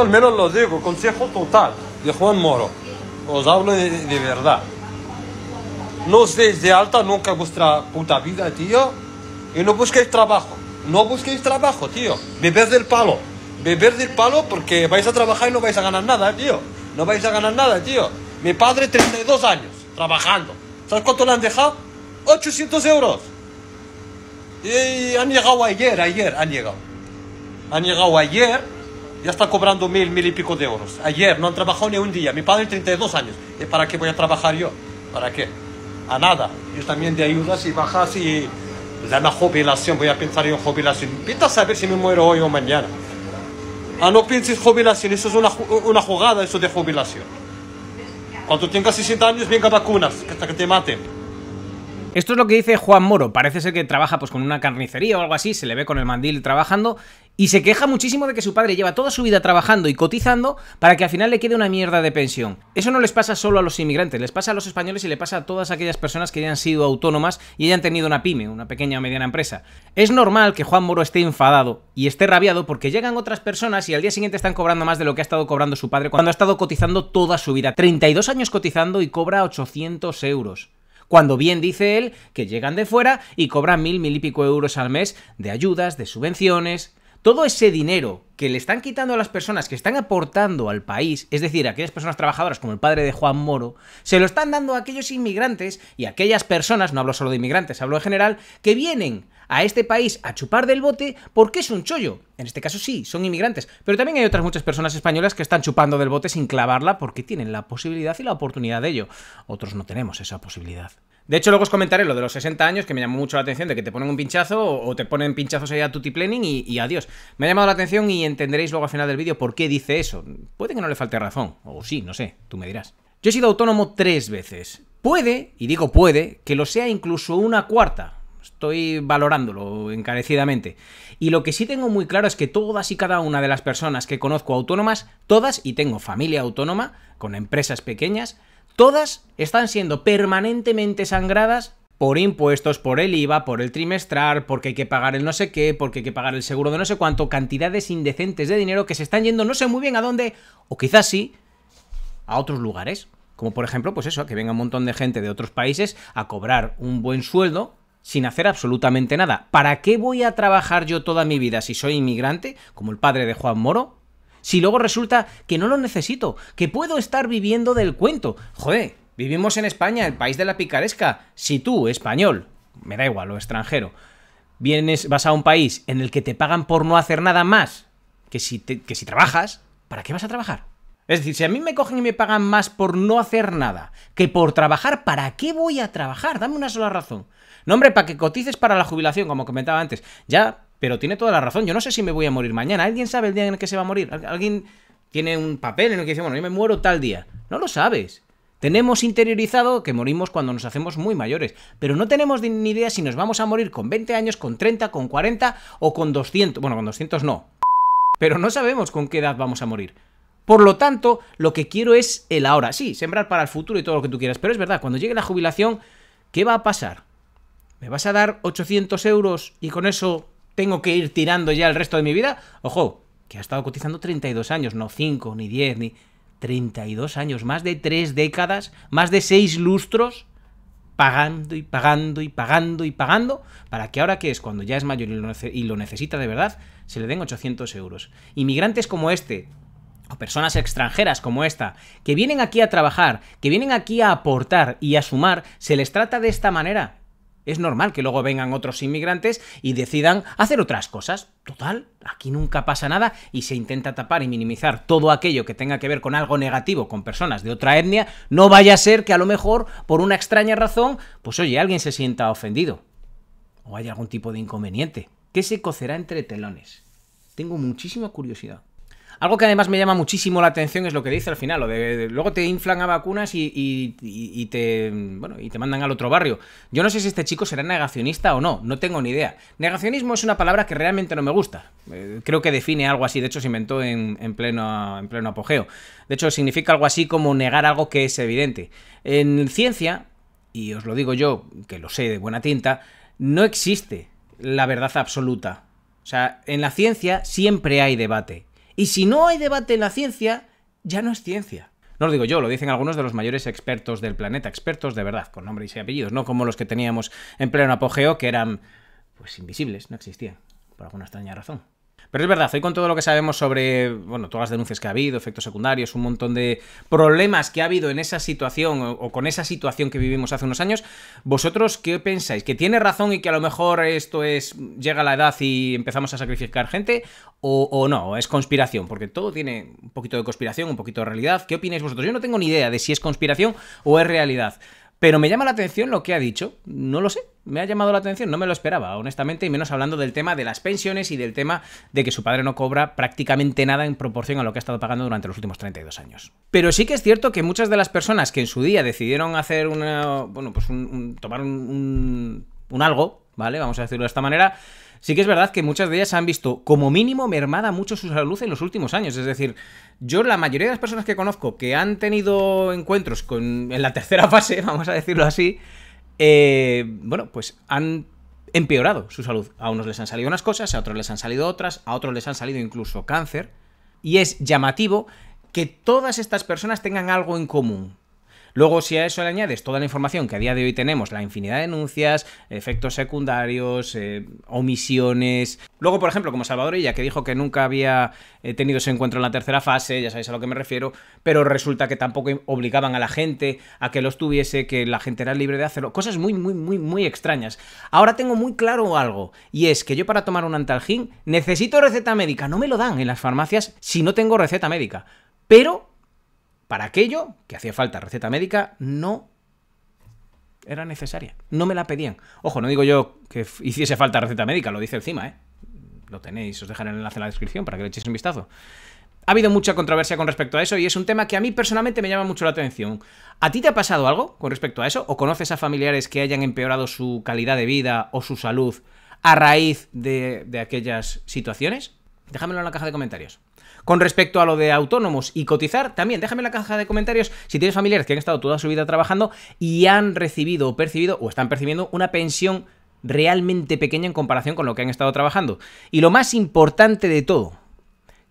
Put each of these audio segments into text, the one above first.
al menos lo digo, consejo total de Juan Moro. Os hablo de, verdad. No veis de alta nunca vuestra puta vida, tío. Y no busquéis trabajo. No busquéis trabajo, tío. Beber del palo. Beber del palo porque vais a trabajar y no vais a ganar nada, tío. No vais a ganar nada, tío. Mi padre, 32 años, trabajando. ¿Sabes cuánto le han dejado? 800 euros. Y han llegado ayer, ayer, han llegado. Han llegado ayer ya está cobrando mil, mil y pico de euros. Ayer no han trabajado ni un día. Mi padre tiene 32 años. ¿Y para qué voy a trabajar yo? ¿Para qué? A nada. Yo también de ayudas y bajas y dan a jubilación. Voy a pensar en jubilación. Pinta saber si me muero hoy o mañana. Ah, no pienses jubilación. Eso es una, una jugada, eso de jubilación. Cuando tengas 60 años, venga vacunas, hasta que te maten. Esto es lo que dice Juan Moro. Parece ser que trabaja pues con una carnicería o algo así, se le ve con el mandil trabajando y se queja muchísimo de que su padre lleva toda su vida trabajando y cotizando para que al final le quede una mierda de pensión. Eso no les pasa solo a los inmigrantes, les pasa a los españoles y le pasa a todas aquellas personas que hayan sido autónomas y hayan tenido una pyme, una pequeña o mediana empresa. Es normal que Juan Moro esté enfadado y esté rabiado porque llegan otras personas y al día siguiente están cobrando más de lo que ha estado cobrando su padre cuando ha estado cotizando toda su vida. 32 años cotizando y cobra 800 euros cuando bien dice él que llegan de fuera y cobran mil, mil y pico euros al mes de ayudas, de subvenciones todo ese dinero que le están quitando a las personas que están aportando al país, es decir, a aquellas personas trabajadoras como el padre de Juan Moro, se lo están dando a aquellos inmigrantes y a aquellas personas, no hablo solo de inmigrantes, hablo en general, que vienen a este país a chupar del bote porque es un chollo. En este caso sí, son inmigrantes, pero también hay otras muchas personas españolas que están chupando del bote sin clavarla porque tienen la posibilidad y la oportunidad de ello. Otros no tenemos esa posibilidad. De hecho, luego os comentaré lo de los 60 años, que me llamó mucho la atención, de que te ponen un pinchazo o te ponen pinchazos ahí a tutti planning y, y adiós. Me ha llamado la atención y entenderéis luego al final del vídeo por qué dice eso. Puede que no le falte razón, o sí, no sé, tú me dirás. Yo he sido autónomo tres veces. Puede, y digo puede, que lo sea incluso una cuarta. Estoy valorándolo encarecidamente. Y lo que sí tengo muy claro es que todas y cada una de las personas que conozco autónomas, todas, y tengo familia autónoma, con empresas pequeñas, todas están siendo permanentemente sangradas por impuestos, por el IVA, por el trimestral, porque hay que pagar el no sé qué, porque hay que pagar el seguro de no sé cuánto, cantidades indecentes de dinero que se están yendo no sé muy bien a dónde, o quizás sí, a otros lugares. Como por ejemplo, pues eso, que venga un montón de gente de otros países a cobrar un buen sueldo sin hacer absolutamente nada. ¿Para qué voy a trabajar yo toda mi vida si soy inmigrante, como el padre de Juan Moro? Si luego resulta que no lo necesito, que puedo estar viviendo del cuento. Joder, Vivimos en España, el país de la picaresca. Si tú, español, me da igual, o extranjero, vienes, vas a un país en el que te pagan por no hacer nada más que si, que si trabajas, ¿para qué vas a trabajar? Es decir, si a mí me cogen y me pagan más por no hacer nada que por trabajar, ¿para qué voy a trabajar? Dame una sola razón. No, hombre, para que cotices para la jubilación, como comentaba antes. Ya, pero tiene toda la razón. Yo no sé si me voy a morir mañana. ¿Alguien sabe el día en el que se va a morir? ¿Alguien tiene un papel en el que dice, bueno, yo me muero tal día? No lo sabes. Tenemos interiorizado que morimos cuando nos hacemos muy mayores, pero no tenemos ni idea si nos vamos a morir con 20 años, con 30, con 40 o con 200. Bueno, con 200 no. Pero no sabemos con qué edad vamos a morir. Por lo tanto, lo que quiero es el ahora. Sí, sembrar para el futuro y todo lo que tú quieras. Pero es verdad, cuando llegue la jubilación, ¿qué va a pasar? ¿Me vas a dar 800 euros y con eso tengo que ir tirando ya el resto de mi vida? Ojo, que ha estado cotizando 32 años, no 5, ni 10, ni... 32 años, más de tres décadas, más de seis lustros, pagando y pagando y pagando y pagando, para que ahora que es cuando ya es mayor y lo necesita de verdad, se le den 800 euros. Inmigrantes como este, o personas extranjeras como esta, que vienen aquí a trabajar, que vienen aquí a aportar y a sumar, se les trata de esta manera. Es normal que luego vengan otros inmigrantes y decidan hacer otras cosas. Total, aquí nunca pasa nada y se intenta tapar y minimizar todo aquello que tenga que ver con algo negativo con personas de otra etnia. No vaya a ser que a lo mejor, por una extraña razón, pues oye, alguien se sienta ofendido. O haya algún tipo de inconveniente. ¿Qué se cocerá entre telones? Tengo muchísima curiosidad. Algo que además me llama muchísimo la atención es lo que dice al final, lo de, luego te inflan a vacunas y, te, bueno, y te mandan al otro barrio. Yo no sé si este chico será negacionista o no, no tengo ni idea. Negacionismo es una palabra que realmente no me gusta. Eh, creo que define algo así, de hecho se inventó en, pleno, en pleno apogeo. De hecho significa algo así como negar algo que es evidente. En ciencia, y os lo digo yo, que lo sé de buena tinta, no existe la verdad absoluta. O sea, en la ciencia siempre hay debate y si no hay debate en la ciencia, ya no es ciencia. No lo digo yo, lo dicen algunos de los mayores expertos del planeta, expertos de verdad, con nombres y apellidos, no como los que teníamos en pleno apogeo, que eran pues invisibles, no existían, por alguna extraña razón. Pero es verdad, hoy con todo lo que sabemos sobre, bueno, todas las denuncias que ha habido, efectos secundarios, un montón de problemas que ha habido en esa situación o, con esa situación que vivimos hace unos años, ¿vosotros qué pensáis? ¿Que tiene razón y que a lo mejor esto es, llega la edad y empezamos a sacrificar gente? ¿O, o no? ¿Es conspiración? Porque todo tiene un poquito de conspiración, un poquito de realidad. ¿Qué opináis vosotros? Yo no tengo ni idea de si es conspiración o es realidad. Pero me llama la atención lo que ha dicho, no lo sé, me ha llamado la atención, no me lo esperaba, honestamente, y menos hablando del tema de las pensiones y del tema de que su padre no cobra prácticamente nada en proporción a lo que ha estado pagando durante los últimos 32 años. Pero sí que es cierto que muchas de las personas que en su día decidieron hacer una, bueno, pues tomar un, un algo, ¿vale? Vamos a decirlo de esta manera, sí que es verdad que muchas de ellas han visto como mínimo mermada mucho su salud en los últimos años. Es decir, yo la mayoría de las personas que conozco que han tenido encuentros con, en la tercera fase, vamos a decirlo así, eh, bueno, pues han empeorado su salud. A unos les han salido unas cosas, a otros les han salido otras, a otros les han salido incluso cáncer. Y es llamativo que todas estas personas tengan algo en común, Luego, si a eso le añades toda la información que a día de hoy tenemos, la infinidad de denuncias, efectos secundarios, eh, omisiones. Luego, por ejemplo, como Salvador que dijo que nunca había eh, tenido ese encuentro en la tercera fase, ya sabéis a lo que me refiero, pero resulta que tampoco obligaban a la gente a que los tuviese, que la gente era libre de hacerlo. Cosas muy, muy, muy, muy extrañas. Ahora tengo muy claro algo, y es que yo para tomar un antalgín necesito receta médica. No me lo dan en las farmacias si no tengo receta médica. Pero para aquello que hacía falta receta médica no era necesaria, no me la pedían. Ojo, no digo yo que hiciese falta receta médica, lo dice encima, ¿eh? Lo tenéis, os dejaré el enlace en la descripción para que le echéis un vistazo. Ha habido mucha controversia con respecto a eso y es un tema que a mí personalmente me llama mucho la atención. ¿A ti te ha pasado algo con respecto a eso? ¿O conoces a familiares que hayan empeorado su calidad de vida o su salud a raíz de, de aquellas situaciones? Déjamelo en la caja de comentarios. Con respecto a lo de autónomos y cotizar, también déjame en la caja de comentarios si tienes familiares que han estado toda su vida trabajando y han recibido o percibido o están percibiendo una pensión realmente pequeña en comparación con lo que han estado trabajando. Y lo más importante de todo,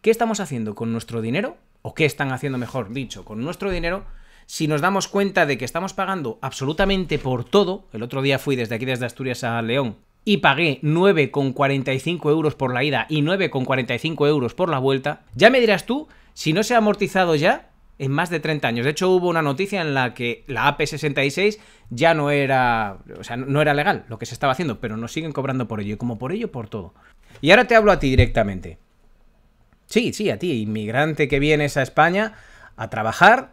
¿qué estamos haciendo con nuestro dinero? ¿O qué están haciendo, mejor dicho, con nuestro dinero? si nos damos cuenta de que estamos pagando absolutamente por todo, el otro día fui desde aquí, desde Asturias a León, y pagué 9,45 euros por la ida y 9,45 euros por la vuelta, ya me dirás tú si no se ha amortizado ya en más de 30 años. De hecho, hubo una noticia en la que la AP66 ya no era, o sea, no era legal lo que se estaba haciendo, pero nos siguen cobrando por ello, y como por ello, por todo. Y ahora te hablo a ti directamente. Sí, sí, a ti, inmigrante que vienes a España a trabajar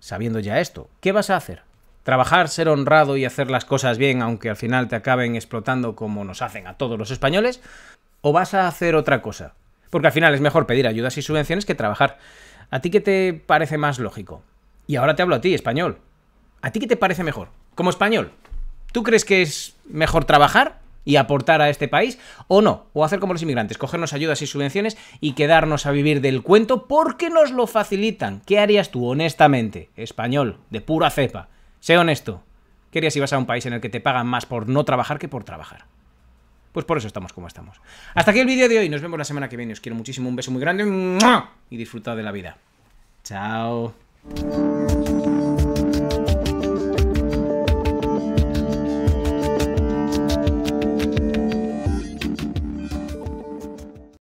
sabiendo ya esto. ¿Qué vas a hacer? Trabajar, ser honrado y hacer las cosas bien, aunque al final te acaben explotando como nos hacen a todos los españoles, o vas a hacer otra cosa. Porque al final es mejor pedir ayudas y subvenciones que trabajar. ¿A ti qué te parece más lógico? Y ahora te hablo a ti, español. ¿A ti qué te parece mejor? Como español, ¿tú crees que es mejor trabajar y aportar a este país o no? O hacer como los inmigrantes, cogernos ayudas y subvenciones y quedarnos a vivir del cuento porque nos lo facilitan. ¿Qué harías tú, honestamente, español, de pura cepa? Sé honesto. ¿Querías ir si vas a un país en el que te pagan más por no trabajar que por trabajar? Pues por eso estamos como estamos. Hasta aquí el vídeo de hoy. Nos vemos la semana que viene. Os quiero muchísimo. Un beso muy grande. Y disfrutad de la vida. Chao.